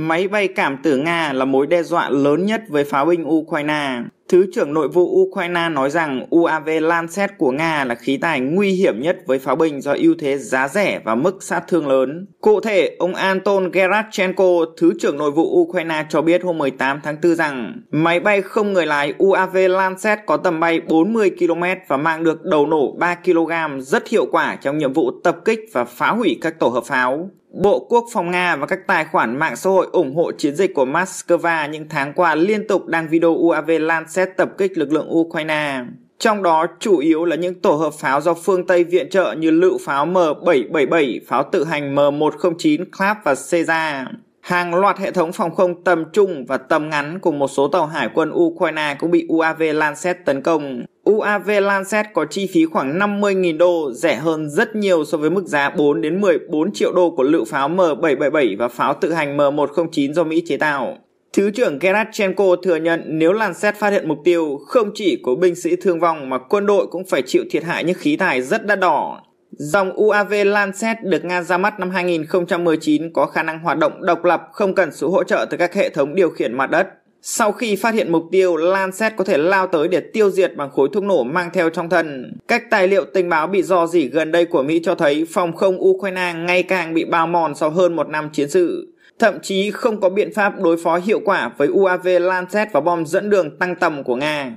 Máy bay cảm tử Nga là mối đe dọa lớn nhất với pháo binh Ukraine. Thứ trưởng nội vụ Ukraine nói rằng UAV Lancet của Nga là khí tài nguy hiểm nhất với pháo binh do ưu thế giá rẻ và mức sát thương lớn. Cụ thể, ông Anton Gerachenko, Thứ trưởng nội vụ Ukraine cho biết hôm 18 tháng 4 rằng máy bay không người lái UAV Lancet có tầm bay 40 km và mang được đầu nổ 3 kg rất hiệu quả trong nhiệm vụ tập kích và phá hủy các tổ hợp pháo. Bộ Quốc phòng Nga và các tài khoản mạng xã hội ủng hộ chiến dịch của Moscow những tháng qua liên tục đăng video UAV Lancet tập kích lực lượng Ukraine. Trong đó chủ yếu là những tổ hợp pháo do phương Tây viện trợ như lựu pháo M777, pháo tự hành M109 Clap và Caesar. Hàng loạt hệ thống phòng không tầm trung và tầm ngắn của một số tàu hải quân Ukraine cũng bị UAV Lancet tấn công. UAV Lancet có chi phí khoảng 50.000 đô, rẻ hơn rất nhiều so với mức giá 4 đến 14 triệu đô của lựu pháo M777 và pháo tự hành M109 do Mỹ chế tạo. Thứ trưởng Gerachenko thừa nhận nếu Lancet phát hiện mục tiêu, không chỉ có binh sĩ thương vong mà quân đội cũng phải chịu thiệt hại những khí tài rất đắt đỏ. Dòng UAV Lancet được Nga ra mắt năm 2019 có khả năng hoạt động độc lập không cần sự hỗ trợ từ các hệ thống điều khiển mặt đất. Sau khi phát hiện mục tiêu, Lancet có thể lao tới để tiêu diệt bằng khối thuốc nổ mang theo trong thân. Các tài liệu tình báo bị dò dỉ gần đây của Mỹ cho thấy phòng không Ukraine ngày càng bị bao mòn sau hơn một năm chiến sự. Thậm chí không có biện pháp đối phó hiệu quả với UAV Lancet và bom dẫn đường tăng tầm của Nga.